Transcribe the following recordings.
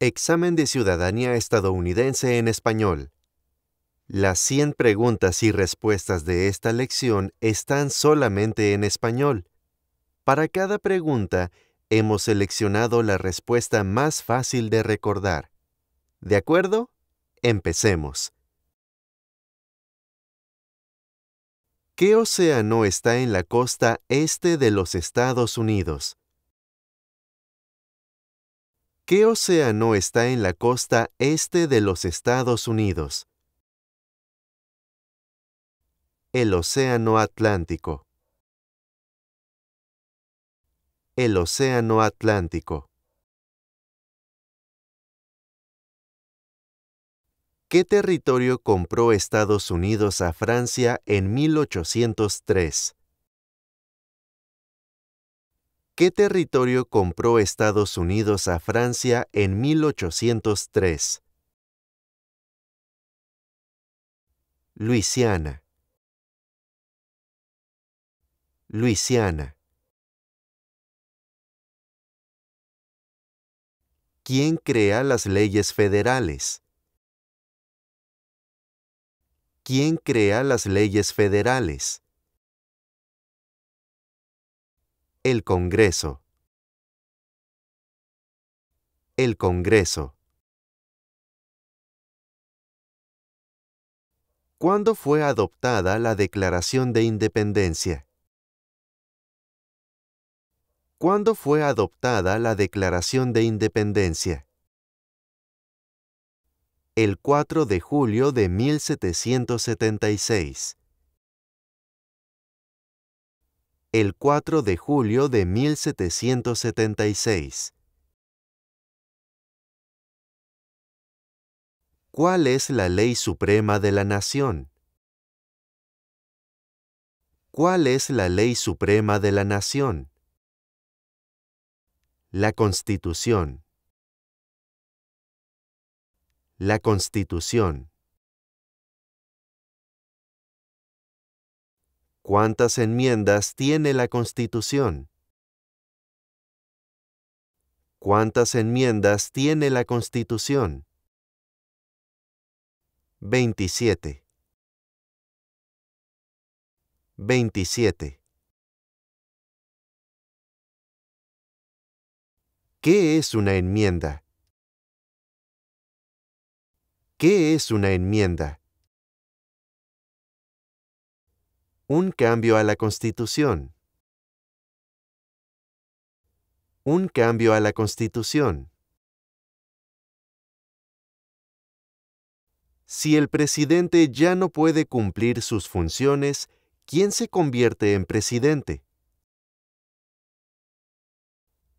Examen de Ciudadanía Estadounidense en Español. Las 100 preguntas y respuestas de esta lección están solamente en español. Para cada pregunta, hemos seleccionado la respuesta más fácil de recordar. ¿De acuerdo? Empecemos. ¿Qué océano está en la costa este de los Estados Unidos? ¿Qué océano está en la costa este de los Estados Unidos? El Océano Atlántico. El Océano Atlántico. ¿Qué territorio compró Estados Unidos a Francia en 1803? ¿Qué territorio compró Estados Unidos a Francia en 1803? Luisiana. Luisiana. ¿Quién crea las leyes federales? ¿Quién crea las leyes federales? El Congreso. El Congreso. ¿Cuándo fue adoptada la Declaración de Independencia? ¿Cuándo fue adoptada la Declaración de Independencia? El 4 de julio de 1776. el 4 de julio de 1776. ¿Cuál es la ley suprema de la nación? ¿Cuál es la ley suprema de la nación? La Constitución. La Constitución. ¿Cuántas enmiendas tiene la Constitución? ¿Cuántas enmiendas tiene la Constitución? 27. 27. ¿Qué es una enmienda? ¿Qué es una enmienda? Un cambio a la Constitución. Un cambio a la Constitución. Si el presidente ya no puede cumplir sus funciones, ¿quién se convierte en presidente?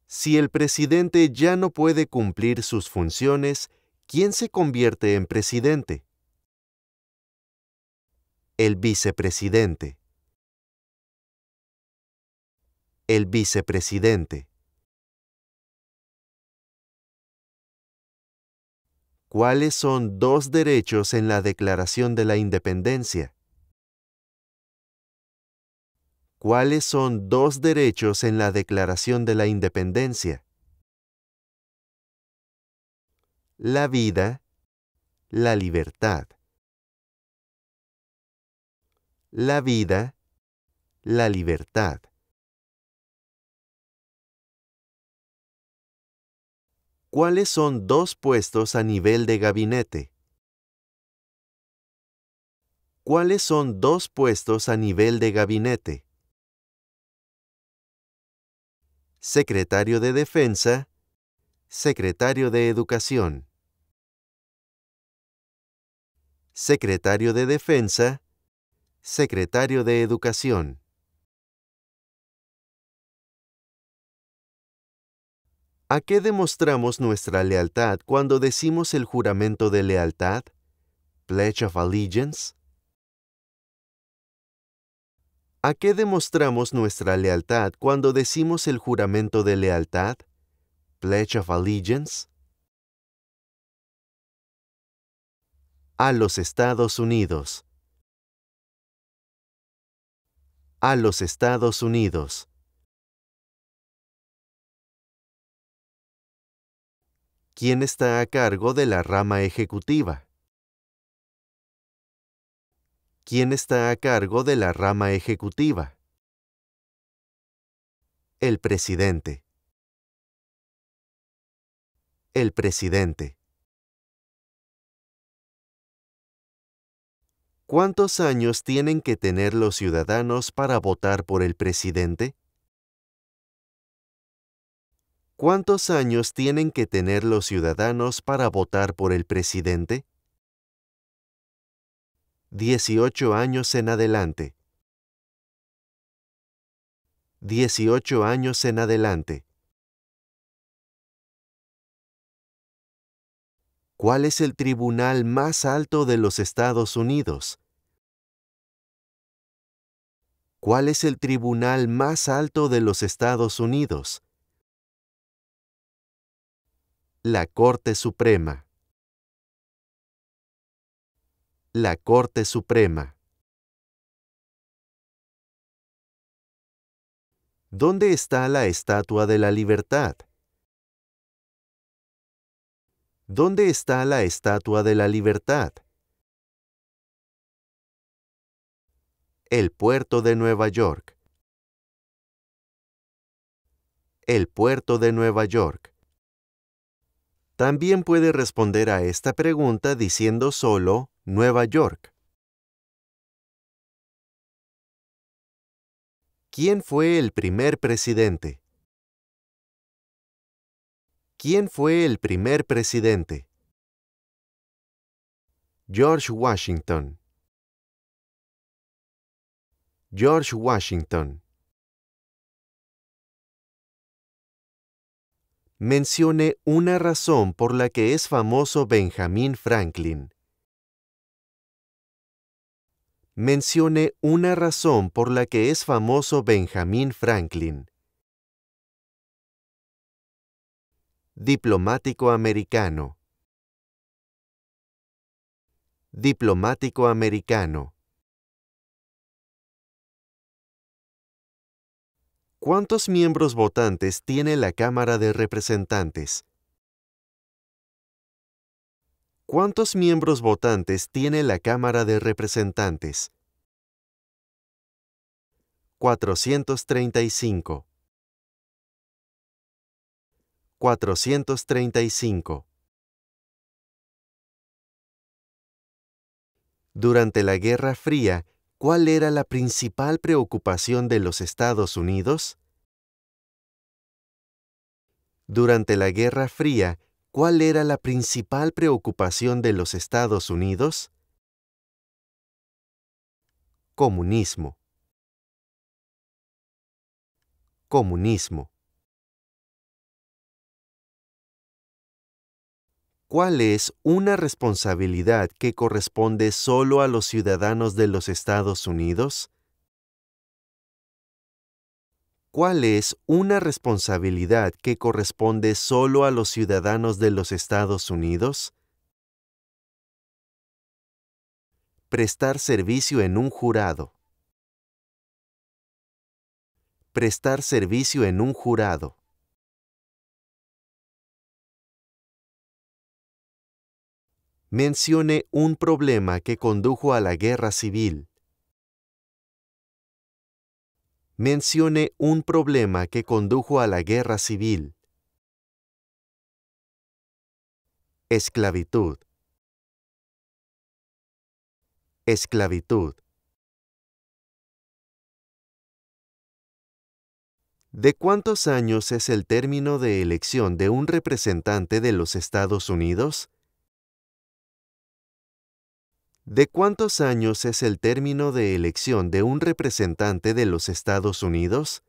Si el presidente ya no puede cumplir sus funciones, ¿quién se convierte en presidente? El vicepresidente. El vicepresidente. ¿Cuáles son dos derechos en la Declaración de la Independencia? ¿Cuáles son dos derechos en la Declaración de la Independencia? La vida, la libertad la vida, la libertad. ¿Cuáles son dos puestos a nivel de gabinete? ¿Cuáles son dos puestos a nivel de gabinete? Secretario de Defensa, Secretario de Educación. Secretario de Defensa, secretario de Educación. ¿A qué demostramos nuestra lealtad cuando decimos el juramento de lealtad? Pledge of Allegiance. ¿A qué demostramos nuestra lealtad cuando decimos el juramento de lealtad? Pledge of Allegiance. A los Estados Unidos. a los Estados Unidos. ¿Quién está a cargo de la rama ejecutiva? ¿Quién está a cargo de la rama ejecutiva? El presidente. El presidente. ¿Cuántos años tienen que tener los ciudadanos para votar por el presidente? ¿Cuántos años tienen que tener los ciudadanos para votar por el presidente? 18 años en adelante. 18 años en adelante. ¿Cuál es el tribunal más alto de los Estados Unidos? ¿Cuál es el tribunal más alto de los Estados Unidos? La Corte Suprema. La Corte Suprema. ¿Dónde está la Estatua de la Libertad? ¿Dónde está la estatua de la libertad? El puerto de Nueva York. El puerto de Nueva York. También puede responder a esta pregunta diciendo solo Nueva York. ¿Quién fue el primer presidente? ¿Quién fue el primer presidente? George Washington. George Washington. Mencione una razón por la que es famoso Benjamin Franklin. Mencione una razón por la que es famoso Benjamin Franklin. Diplomático americano. Diplomático americano. ¿Cuántos miembros votantes tiene la Cámara de Representantes? ¿Cuántos miembros votantes tiene la Cámara de Representantes? 435. 435. Durante la Guerra Fría, ¿cuál era la principal preocupación de los Estados Unidos? Durante la Guerra Fría, ¿cuál era la principal preocupación de los Estados Unidos? Comunismo. Comunismo. ¿Cuál es una responsabilidad que corresponde solo a los ciudadanos de los Estados Unidos? ¿Cuál es una responsabilidad que corresponde solo a los ciudadanos de los Estados Unidos? Prestar servicio en un jurado. Prestar servicio en un jurado. mencione un problema que condujo a la guerra civil. Mencione un problema que condujo a la guerra civil. Esclavitud. Esclavitud. ¿De cuántos años es el término de elección de un representante de los Estados Unidos? ¿De cuántos años es el término de elección de un representante de los Estados Unidos?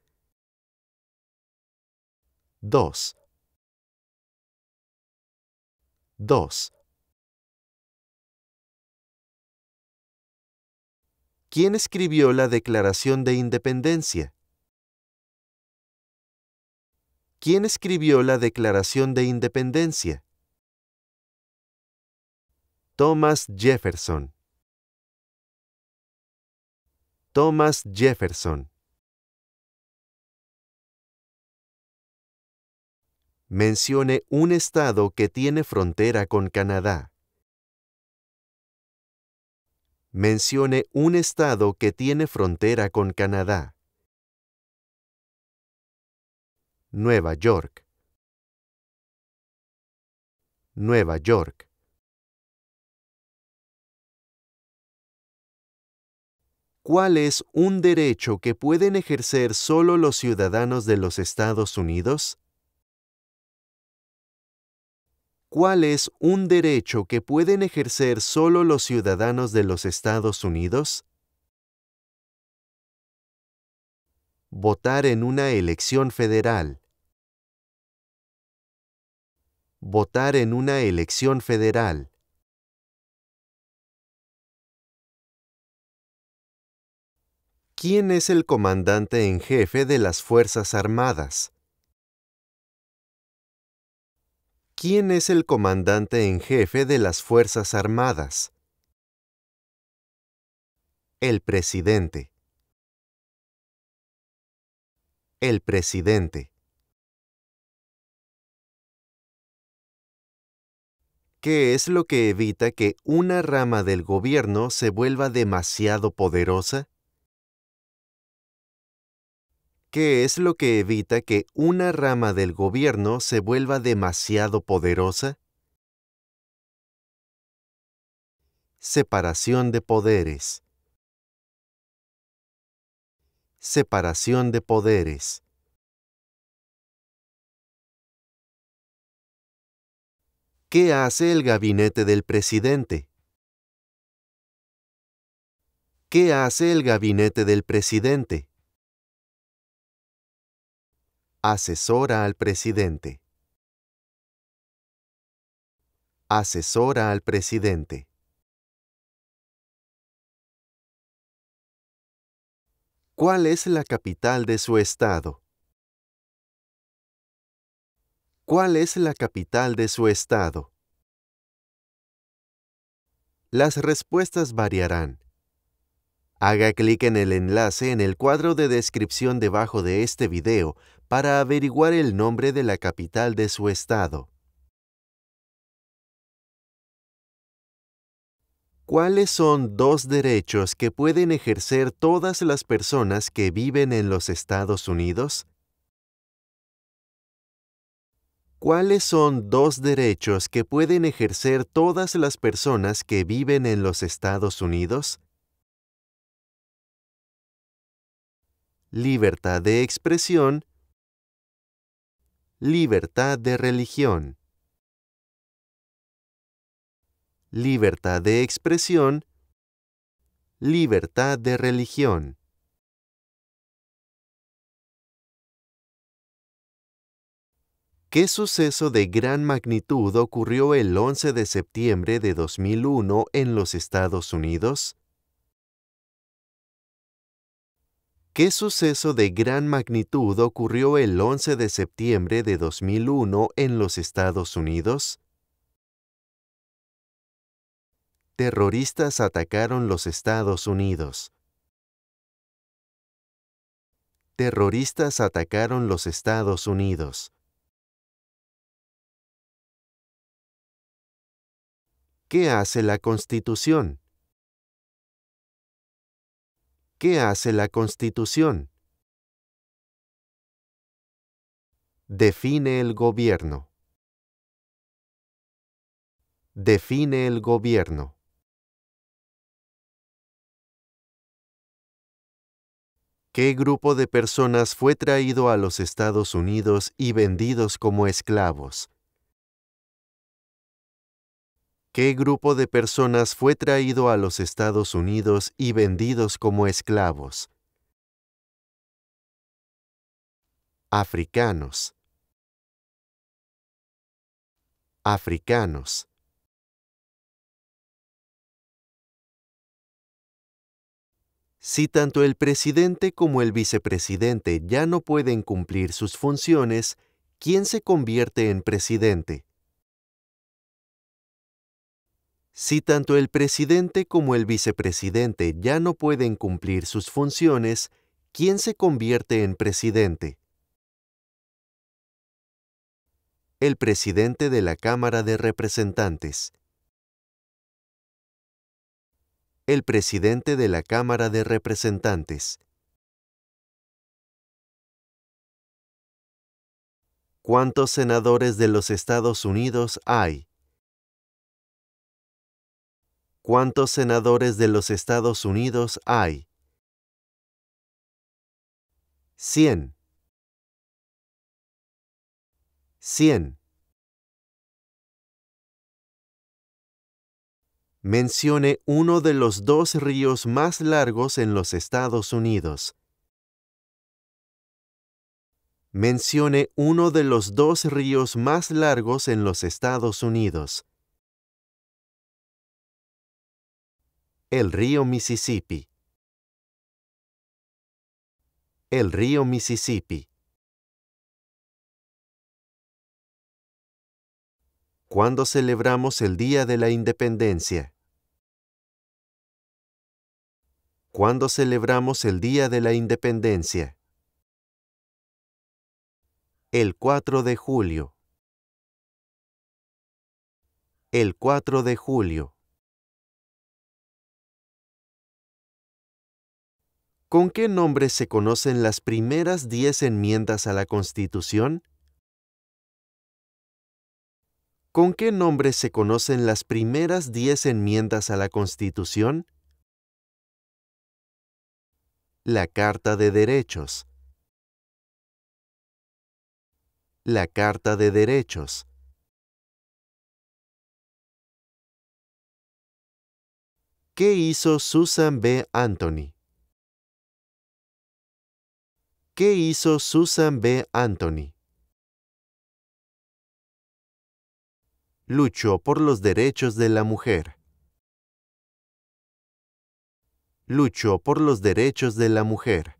2. 2. ¿Quién escribió la Declaración de Independencia? ¿Quién escribió la Declaración de Independencia? Thomas Jefferson. Thomas Jefferson. Mencione un estado que tiene frontera con Canadá. Mencione un estado que tiene frontera con Canadá. Nueva York. Nueva York. cuál es un derecho que pueden ejercer solo los ciudadanos de los Estados Unidos? ¿Cuál es un derecho que pueden ejercer solo los ciudadanos de los Estados Unidos? Votar en una elección federal. Votar en una elección federal. ¿Quién es el comandante en jefe de las Fuerzas Armadas? ¿Quién es el comandante en jefe de las Fuerzas Armadas? El presidente. El presidente. ¿Qué es lo que evita que una rama del gobierno se vuelva demasiado poderosa? ¿Qué es lo que evita que una rama del gobierno se vuelva demasiado poderosa? Separación de poderes. Separación de poderes. ¿Qué hace el gabinete del presidente? ¿Qué hace el gabinete del presidente? Asesora al presidente. Asesora al presidente. ¿Cuál es la capital de su estado? ¿Cuál es la capital de su estado? Las respuestas variarán. Haga clic en el enlace en el cuadro de descripción debajo de este video para averiguar el nombre de la capital de su estado. ¿Cuáles son dos derechos que pueden ejercer todas las personas que viven en los Estados Unidos? ¿Cuáles son dos derechos que pueden ejercer todas las personas que viven en los Estados Unidos? Libertad de expresión Libertad de religión. Libertad de expresión. Libertad de religión. ¿Qué suceso de gran magnitud ocurrió el 11 de septiembre de 2001 en los Estados Unidos? ¿Qué suceso de gran magnitud ocurrió el 11 de septiembre de 2001 en los Estados Unidos? Terroristas atacaron los Estados Unidos. Terroristas atacaron los Estados Unidos. ¿Qué hace la Constitución? ¿Qué hace la Constitución? Define el gobierno. Define el gobierno. ¿Qué grupo de personas fue traído a los Estados Unidos y vendidos como esclavos? ¿Qué grupo de personas fue traído a los Estados Unidos y vendidos como esclavos? Africanos. Africanos. Si tanto el presidente como el vicepresidente ya no pueden cumplir sus funciones, ¿quién se convierte en presidente? Si tanto el presidente como el vicepresidente ya no pueden cumplir sus funciones, ¿quién se convierte en presidente? El presidente de la Cámara de Representantes. El presidente de la Cámara de Representantes. ¿Cuántos senadores de los Estados Unidos hay? ¿Cuántos senadores de los Estados Unidos hay? 100. 100. Mencione uno de los dos ríos más largos en los Estados Unidos. Mencione uno de los dos ríos más largos en los Estados Unidos. El río Mississippi. El río Mississippi. ¿Cuándo celebramos el Día de la Independencia? ¿Cuándo celebramos el Día de la Independencia? El 4 de julio. El 4 de julio. ¿Con qué nombre se conocen las primeras diez enmiendas a la Constitución? ¿Con qué nombre se conocen las primeras diez enmiendas a la Constitución? La Carta de Derechos. La Carta de Derechos. ¿Qué hizo Susan B. Anthony? ¿Qué hizo Susan B. Anthony? Luchó por los derechos de la mujer. Luchó por los derechos de la mujer.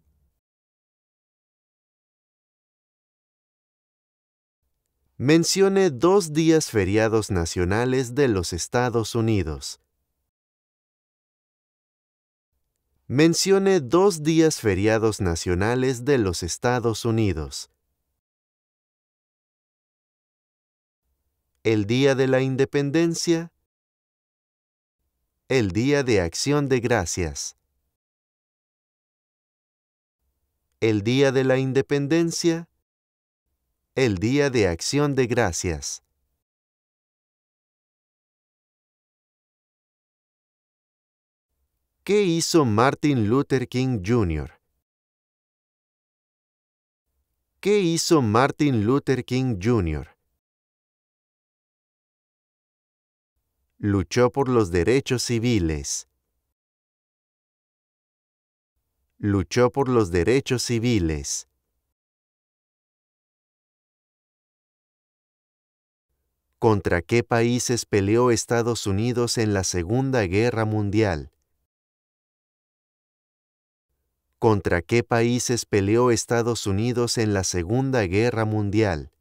Mencione dos días feriados nacionales de los Estados Unidos. mencione dos días feriados nacionales de los Estados Unidos. El Día de la Independencia. El Día de Acción de Gracias. El Día de la Independencia. El Día de Acción de Gracias. ¿Qué hizo Martin Luther King Jr.? ¿Qué hizo Martin Luther King Jr.? Luchó por los derechos civiles. Luchó por los derechos civiles. ¿Contra qué países peleó Estados Unidos en la Segunda Guerra Mundial? ¿Contra qué países peleó Estados Unidos en la Segunda Guerra Mundial?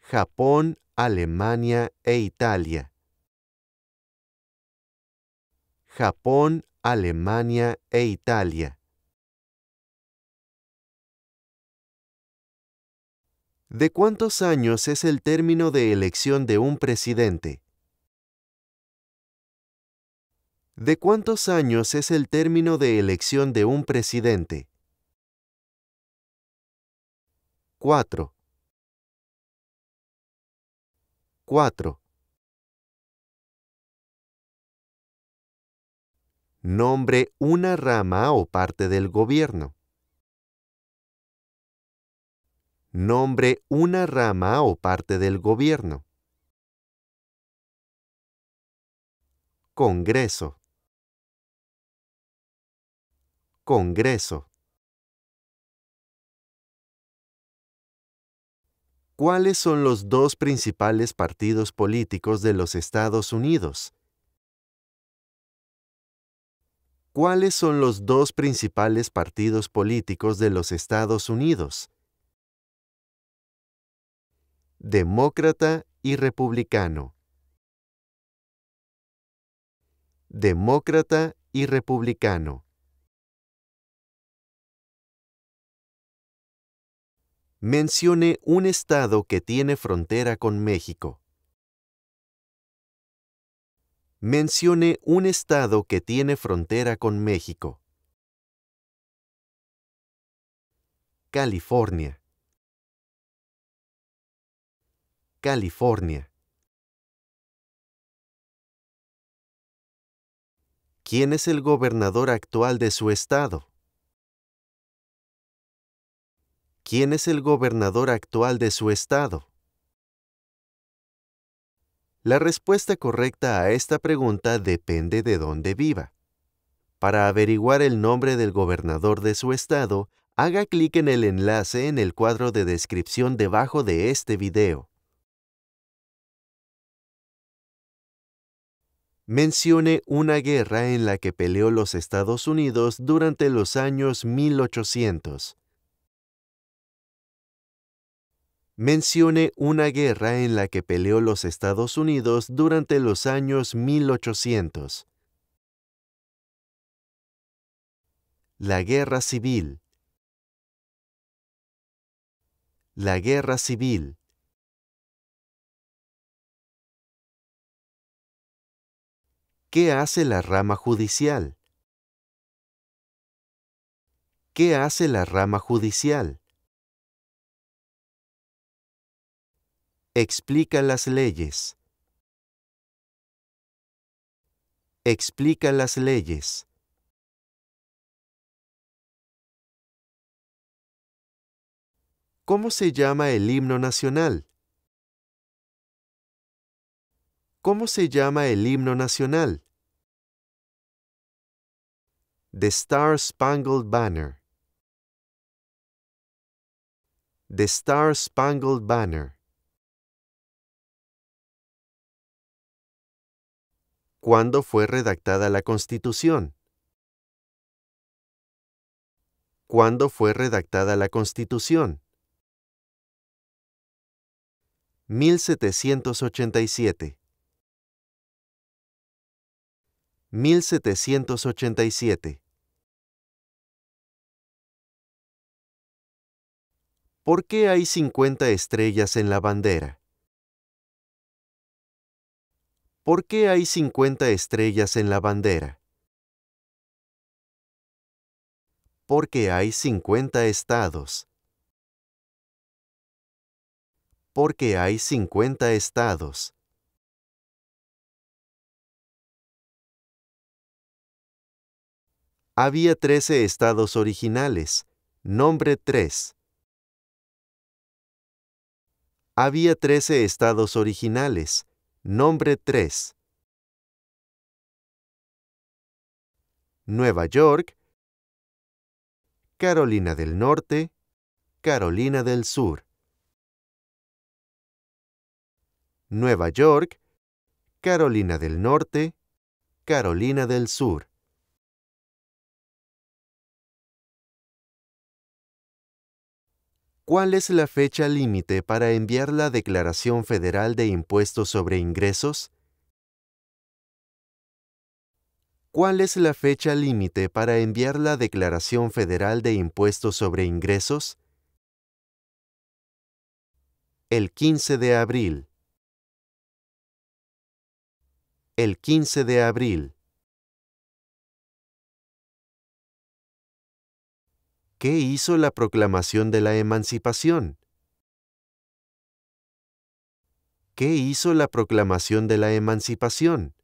Japón, Alemania e Italia. Japón, Alemania e Italia. ¿De cuántos años es el término de elección de un presidente? ¿De cuántos años es el término de elección de un presidente? Cuatro. Cuatro. Nombre una rama o parte del gobierno. Nombre una rama o parte del gobierno. Congreso. Congreso. ¿Cuáles son los dos principales partidos políticos de los Estados Unidos? ¿Cuáles son los dos principales partidos políticos de los Estados Unidos? Demócrata y Republicano. Demócrata y Republicano. mencione un estado que tiene frontera con México. Mencione un estado que tiene frontera con México. California. California. ¿Quién es el gobernador actual de su estado? ¿Quién es el gobernador actual de su estado? La respuesta correcta a esta pregunta depende de dónde viva. Para averiguar el nombre del gobernador de su estado, haga clic en el enlace en el cuadro de descripción debajo de este video. Mencione una guerra en la que peleó los Estados Unidos durante los años 1800. mencione una guerra en la que peleó los Estados Unidos durante los años 1800. La Guerra Civil. La Guerra Civil. ¿Qué hace la rama judicial? ¿Qué hace la rama judicial? Explica las leyes. Explica las leyes. ¿Cómo se llama el himno nacional? ¿Cómo se llama el himno nacional? The Star Spangled Banner. The Star Spangled Banner. ¿Cuándo fue redactada la Constitución? ¿Cuándo fue redactada la Constitución? 1787. 1787. ¿Por qué hay 50 estrellas en la bandera? ¿Por qué hay 50 estrellas en la bandera? Porque hay 50 estados. Porque hay 50 estados. Había 13 estados originales. Nombre 3. Había 13 estados originales. Nombre 3. Nueva York, Carolina del Norte, Carolina del Sur. Nueva York, Carolina del Norte, Carolina del Sur. ¿Cuál es la fecha límite para enviar la Declaración Federal de Impuestos sobre Ingresos? ¿Cuál es la fecha límite para enviar la Declaración Federal de Impuestos sobre Ingresos? El 15 de abril. El 15 de abril. ¿qué hizo la proclamación de la emancipación? ¿Qué hizo la proclamación de la emancipación?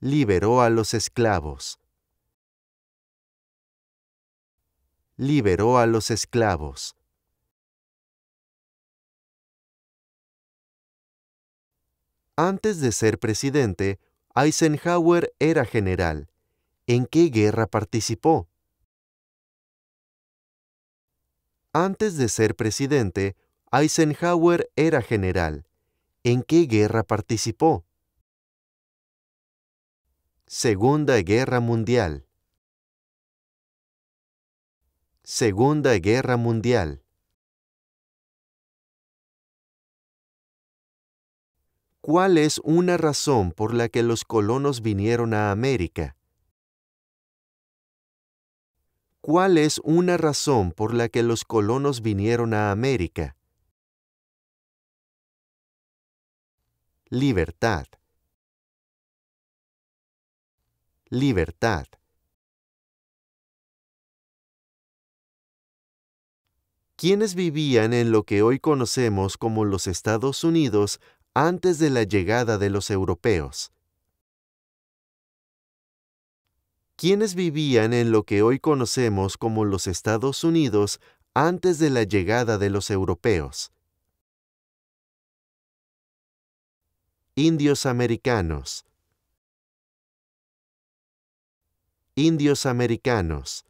Liberó a los esclavos. Liberó a los esclavos. Antes de ser presidente, Eisenhower era general en qué guerra participó. Antes de ser presidente, Eisenhower era general. ¿En qué guerra participó? Segunda Guerra Mundial. Segunda Guerra Mundial. ¿Cuál es una razón por la que los colonos vinieron a América? ¿Cuál es una razón por la que los colonos vinieron a América? Libertad. Libertad. ¿Quiénes vivían en lo que hoy conocemos como los Estados Unidos antes de la llegada de los europeos. quienes vivían en lo que hoy conocemos como los Estados Unidos antes de la llegada de los europeos. Indios americanos. Indios americanos.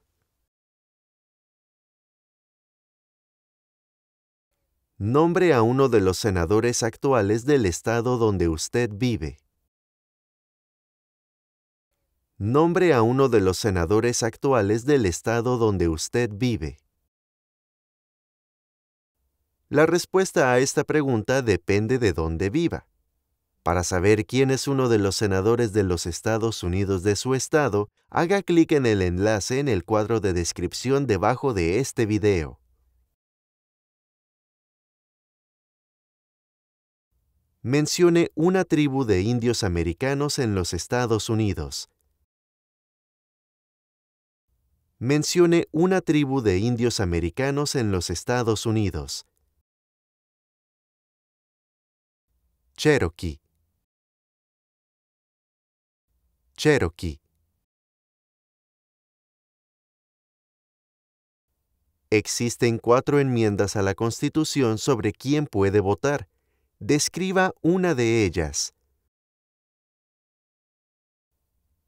Nombre a uno de los senadores actuales del estado donde usted vive. Nombre a uno de los senadores actuales del estado donde usted vive. La respuesta a esta pregunta depende de dónde viva. Para saber quién es uno de los senadores de los Estados Unidos de su estado, haga clic en el enlace en el cuadro de descripción debajo de este video. Mencione una tribu de indios americanos en los Estados Unidos mencione una tribu de indios americanos en los Estados Unidos. Cherokee. Cherokee. Existen cuatro enmiendas a la Constitución sobre quién puede votar. Describa una de ellas.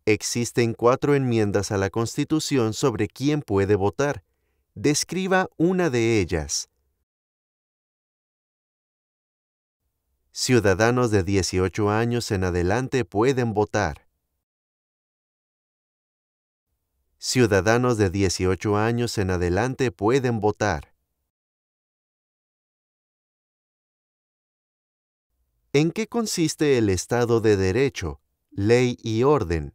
Existen cuatro enmiendas a la Constitución sobre quién puede votar. Describa una de ellas. Ciudadanos de 18 años en adelante pueden votar. Ciudadanos de 18 años en adelante pueden votar. ¿En qué consiste el Estado de Derecho, ley y orden?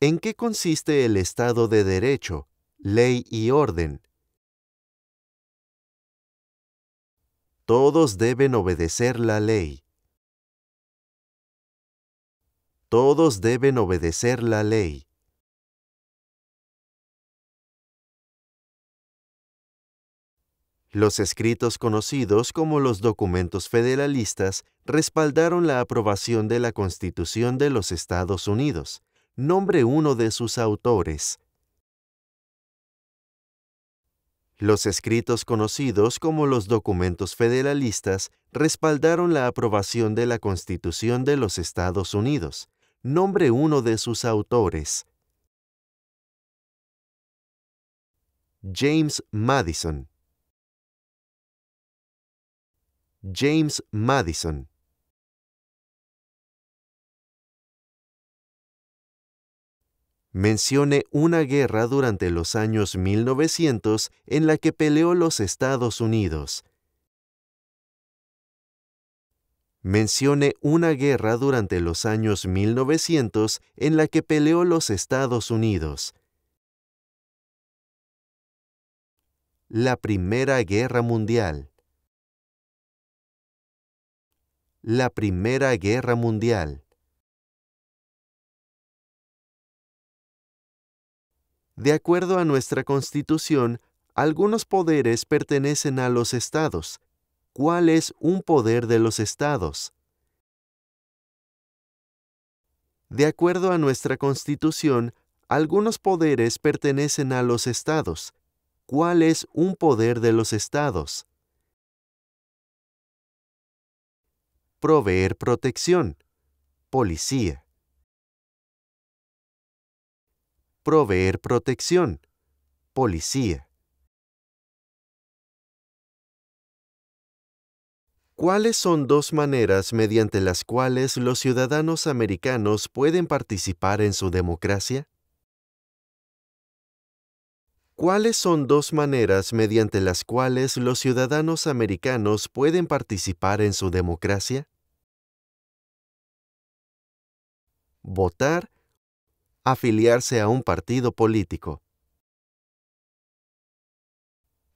¿En qué consiste el Estado de Derecho, ley y orden? Todos deben obedecer la ley. Todos deben obedecer la ley. Los escritos conocidos como los documentos federalistas respaldaron la aprobación de la Constitución de los Estados Unidos. Nombre uno de sus autores. Los escritos conocidos como los documentos federalistas respaldaron la aprobación de la Constitución de los Estados Unidos. Nombre uno de sus autores. James Madison. James Madison mencione una guerra durante los años 1900 en la que peleó los Estados Unidos. Mencione una guerra durante los años 1900 en la que peleó los Estados Unidos. La Primera Guerra Mundial. La Primera Guerra Mundial. De acuerdo a nuestra Constitución, algunos poderes pertenecen a los estados. ¿Cuál es un poder de los estados? De acuerdo a nuestra Constitución, algunos poderes pertenecen a los estados. ¿Cuál es un poder de los estados? Proveer protección. Policía. proveer protección, policía. ¿Cuáles son dos maneras mediante las cuales los ciudadanos americanos pueden participar en su democracia? ¿Cuáles son dos maneras mediante las cuales los ciudadanos americanos pueden participar en su democracia? Votar afiliarse a un partido político.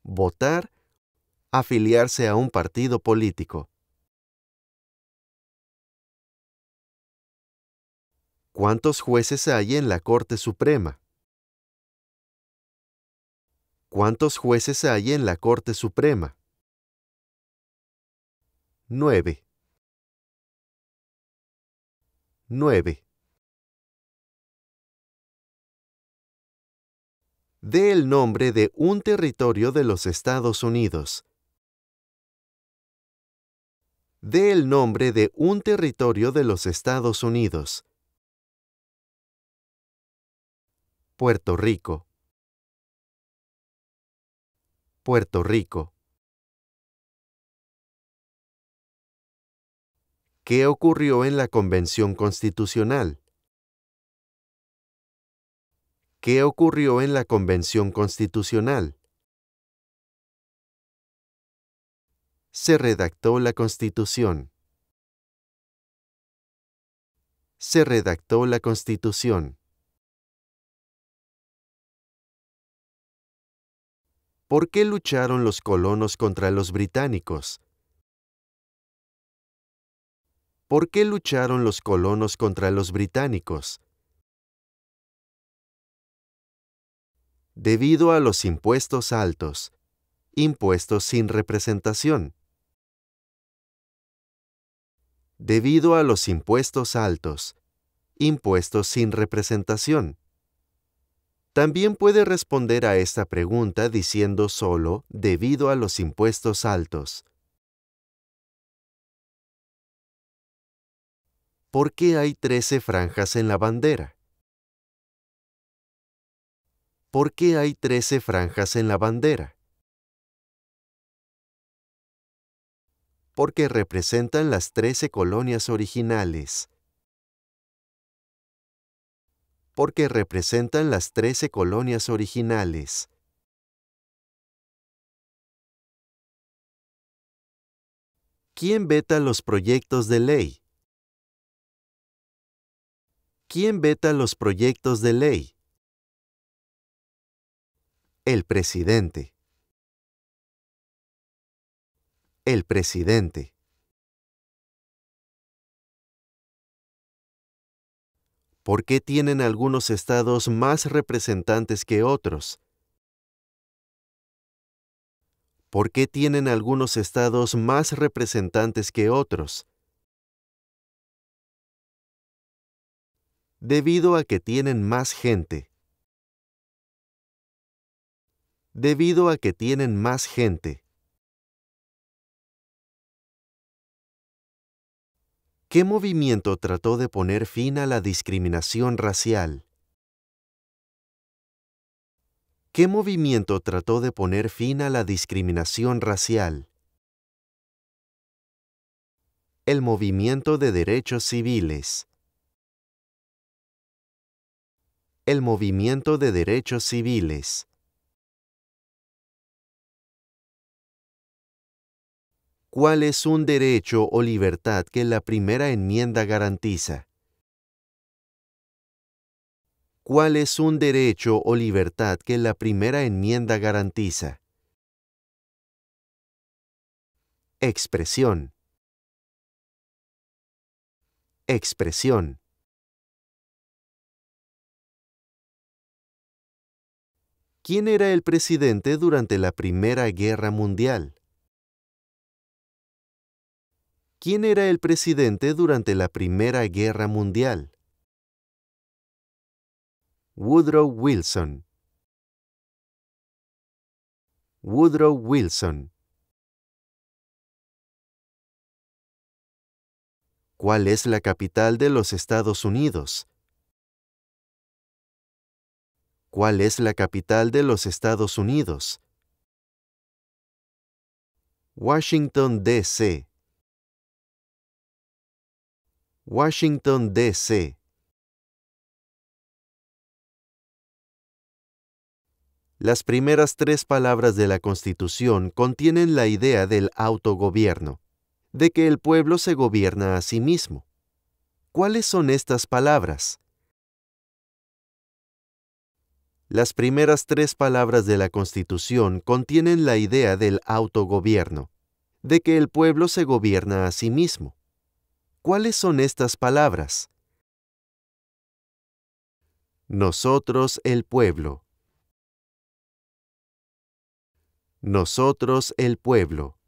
Votar, afiliarse a un partido político. ¿Cuántos jueces hay en la Corte Suprema? ¿Cuántos jueces hay en la Corte Suprema? 9. 9. dé el nombre de un territorio de los Estados Unidos. Dé el nombre de un territorio de los Estados Unidos. Puerto Rico. Puerto Rico. ¿Qué ocurrió en la Convención Constitucional? qué ocurrió en la Convención Constitucional. Se redactó la Constitución. Se redactó la Constitución. ¿Por qué lucharon los colonos contra los británicos? ¿Por qué lucharon los colonos contra los británicos? debido a los impuestos altos, impuestos sin representación. Debido a los impuestos altos, impuestos sin representación. También puede responder a esta pregunta diciendo solo debido a los impuestos altos. ¿Por qué hay 13 franjas en la bandera? ¿por qué hay 13 franjas en la bandera? Porque representan las 13 colonias originales. Porque representan las 13 colonias originales. ¿Quién veta los proyectos de ley? ¿Quién veta los proyectos de ley? El presidente. El presidente. ¿Por qué tienen algunos estados más representantes que otros? ¿Por qué tienen algunos estados más representantes que otros? Debido a que tienen más gente debido a que tienen más gente. ¿Qué movimiento trató de poner fin a la discriminación racial? ¿Qué movimiento trató de poner fin a la discriminación racial? El movimiento de derechos civiles. El movimiento de derechos civiles. cuál es un derecho o libertad que la primera enmienda garantiza. ¿Cuál es un derecho o libertad que la primera enmienda garantiza? Expresión. Expresión. ¿Quién era el presidente durante la Primera Guerra Mundial? ¿Quién era el presidente durante la Primera Guerra Mundial? Woodrow Wilson. Woodrow Wilson. ¿Cuál es la capital de los Estados Unidos? ¿Cuál es la capital de los Estados Unidos? Washington, D.C. Washington, D.C. Las primeras tres palabras de la Constitución contienen la idea del autogobierno, de que el pueblo se gobierna a sí mismo. ¿Cuáles son estas palabras? Las primeras tres palabras de la Constitución contienen la idea del autogobierno, de que el pueblo se gobierna a sí mismo. ¿Cuáles son estas palabras? Nosotros el pueblo. Nosotros el pueblo.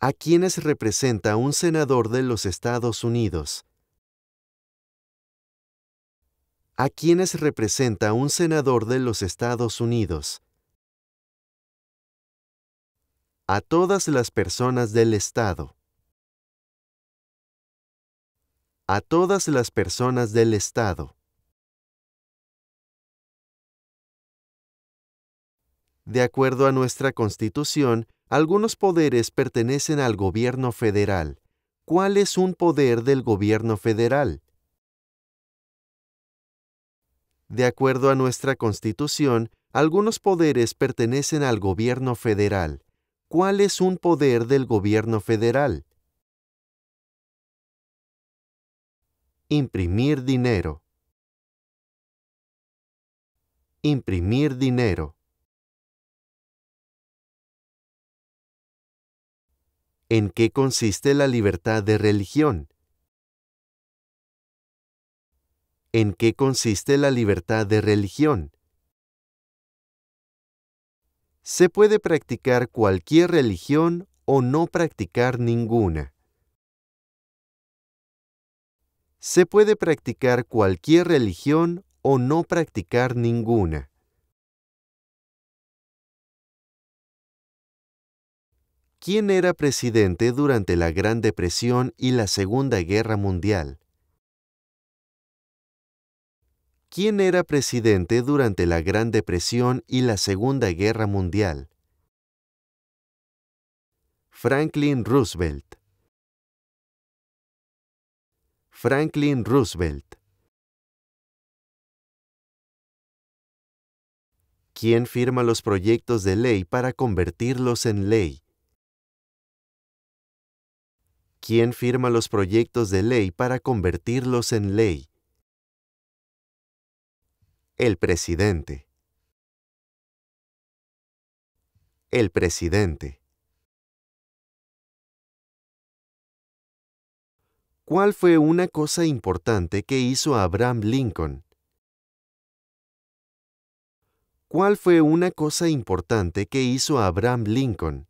¿A quiénes representa un senador de los Estados Unidos? ¿A quiénes representa un senador de los Estados Unidos? a todas las personas del Estado. A todas las personas del Estado. De acuerdo a nuestra Constitución, algunos poderes pertenecen al gobierno federal. ¿Cuál es un poder del gobierno federal? De acuerdo a nuestra Constitución, algunos poderes pertenecen al gobierno federal. ¿Cuál es un poder del gobierno federal? Imprimir dinero. Imprimir dinero. ¿En qué consiste la libertad de religión? ¿En qué consiste la libertad de religión? Se puede practicar cualquier religión o no practicar ninguna. Se puede practicar cualquier religión o no practicar ninguna. ¿Quién era presidente durante la Gran Depresión y la Segunda Guerra Mundial? ¿Quién era presidente durante la Gran Depresión y la Segunda Guerra Mundial. Franklin Roosevelt. Franklin Roosevelt. ¿Quién firma los proyectos de ley para convertirlos en ley? ¿Quién firma los proyectos de ley para convertirlos en ley? El presidente. El presidente. ¿Cuál fue una cosa importante que hizo Abraham Lincoln? ¿Cuál fue una cosa importante que hizo Abraham Lincoln?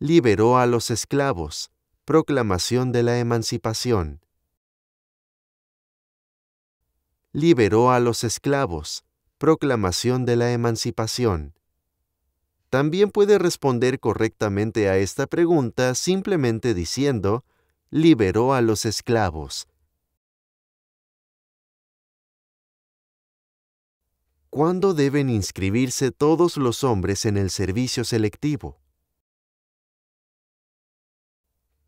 Liberó a los esclavos. Proclamación de la Emancipación liberó a los esclavos, proclamación de la emancipación. También puede responder correctamente a esta pregunta simplemente diciendo, liberó a los esclavos. ¿Cuándo deben inscribirse todos los hombres en el servicio selectivo?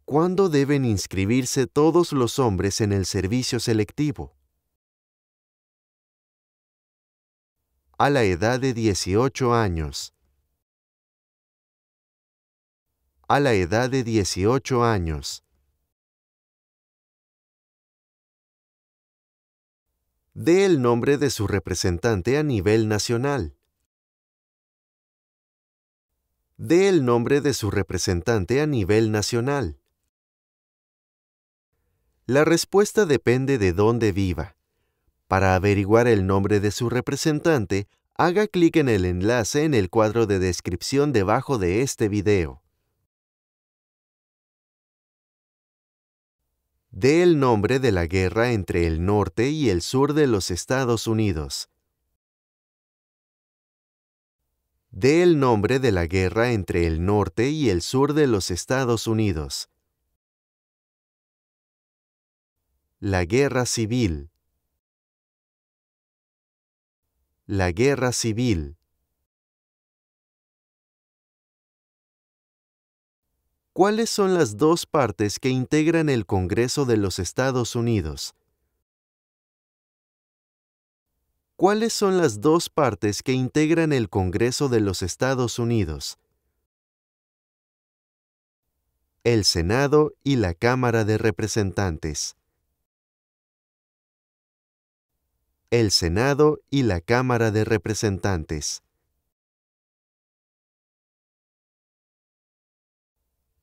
¿Cuándo deben inscribirse todos los hombres en el servicio selectivo? a la edad de 18 años. A la edad de 18 años. Dé el nombre de su representante a nivel nacional. Dé el nombre de su representante a nivel nacional. La respuesta depende de dónde viva. Para averiguar el nombre de su representante, haga clic en el enlace en el cuadro de descripción debajo de este video. Dé el nombre de la guerra entre el norte y el sur de los Estados Unidos. Dé el nombre de la guerra entre el norte y el sur de los Estados Unidos. La Guerra Civil la guerra civil. ¿Cuáles son las dos partes que integran el Congreso de los Estados Unidos? ¿Cuáles son las dos partes que integran el Congreso de los Estados Unidos? El Senado y la Cámara de Representantes. el Senado y la Cámara de Representantes.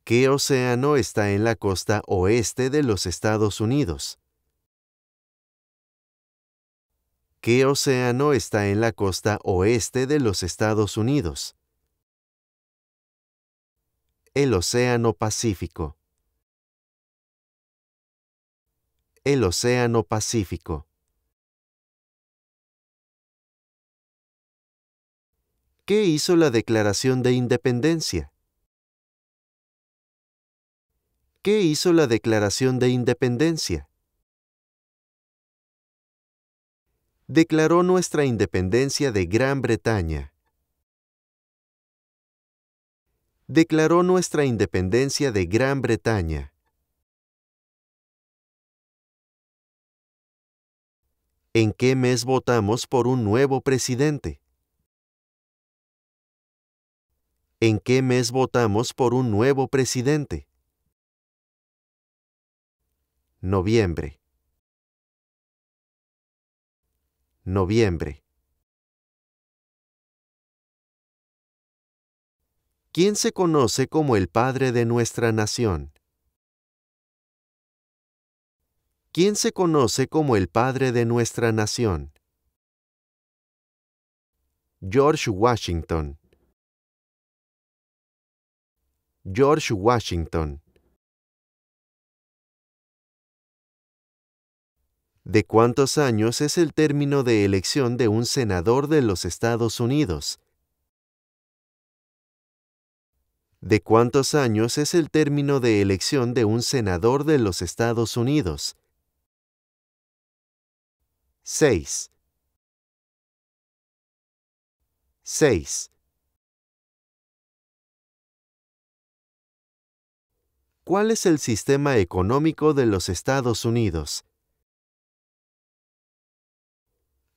¿Qué océano está en la costa oeste de los Estados Unidos? ¿Qué océano está en la costa oeste de los Estados Unidos? El Océano Pacífico. El Océano Pacífico. qué hizo la Declaración de Independencia? ¿Qué hizo la Declaración de Independencia? Declaró nuestra independencia de Gran Bretaña. Declaró nuestra independencia de Gran Bretaña. ¿En qué mes votamos por un nuevo presidente? en qué mes votamos por un nuevo presidente. Noviembre. Noviembre. ¿Quién se conoce como el padre de nuestra nación? ¿Quién se conoce como el padre de nuestra nación? George Washington. George Washington. ¿De cuántos años es el término de elección de un senador de los Estados Unidos? ¿De cuántos años es el término de elección de un senador de los Estados Unidos? 6. 6. ¿Cuál es el sistema económico de los Estados Unidos?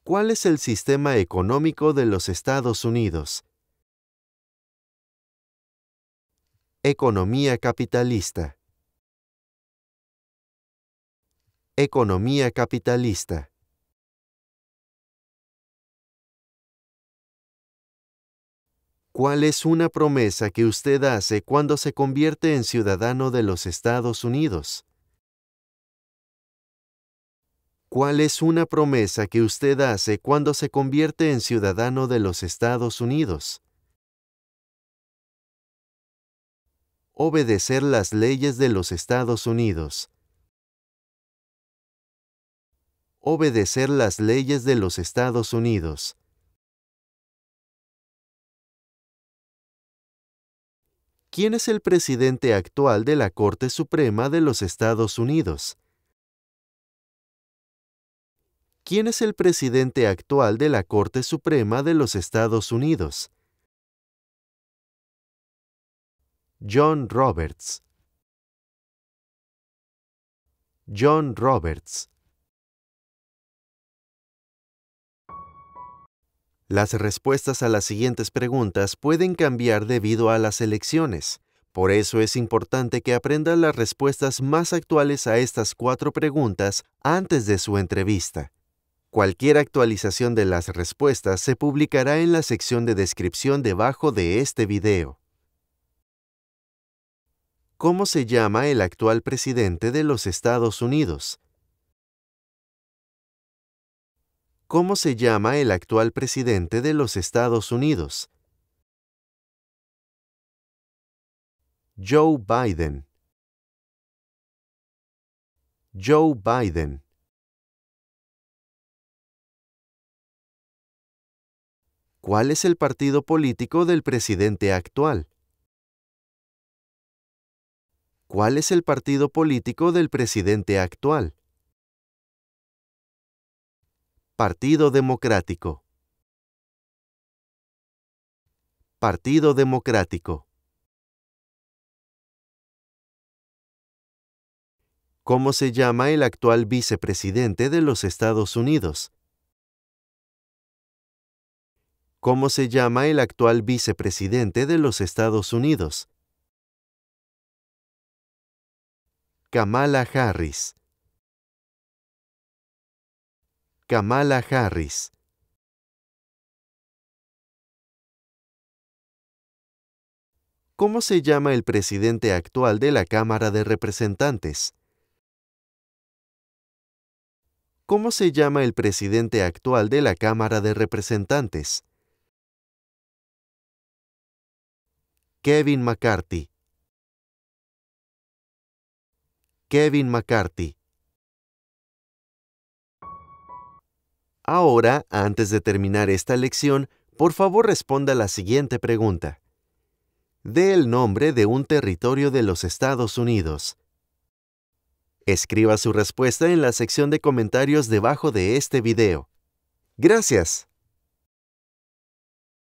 ¿Cuál es el sistema económico de los Estados Unidos? Economía capitalista. Economía capitalista. ¿Cuál es una promesa que usted hace cuando se convierte en ciudadano de los Estados Unidos. ¿Cuál es una promesa que usted hace cuando se convierte en ciudadano de los Estados Unidos? Obedecer las leyes de los Estados Unidos. Obedecer las leyes de los Estados Unidos. ¿Quién es el presidente actual de la Corte Suprema de los Estados Unidos? ¿Quién es el presidente actual de la Corte Suprema de los Estados Unidos? John Roberts. John Roberts. Las respuestas a las siguientes preguntas pueden cambiar debido a las elecciones. Por eso es importante que aprenda las respuestas más actuales a estas cuatro preguntas antes de su entrevista. Cualquier actualización de las respuestas se publicará en la sección de descripción debajo de este video. ¿Cómo se llama el actual presidente de los Estados Unidos? ¿Cómo se llama el actual presidente de los Estados Unidos? Joe Biden. Joe Biden. ¿Cuál es el partido político del presidente actual? ¿Cuál es el partido político del presidente actual? Partido Democrático. Partido Democrático. ¿Cómo se llama el actual vicepresidente de los Estados Unidos? ¿Cómo se llama el actual vicepresidente de los Estados Unidos? Kamala Harris. Kamala Harris. ¿Cómo se llama el presidente actual de la Cámara de Representantes? ¿Cómo se llama el presidente actual de la Cámara de Representantes? Kevin McCarthy. Kevin McCarthy. Ahora, antes de terminar esta lección, por favor responda la siguiente pregunta. Dé el nombre de un territorio de los Estados Unidos. Escriba su respuesta en la sección de comentarios debajo de este video. Gracias.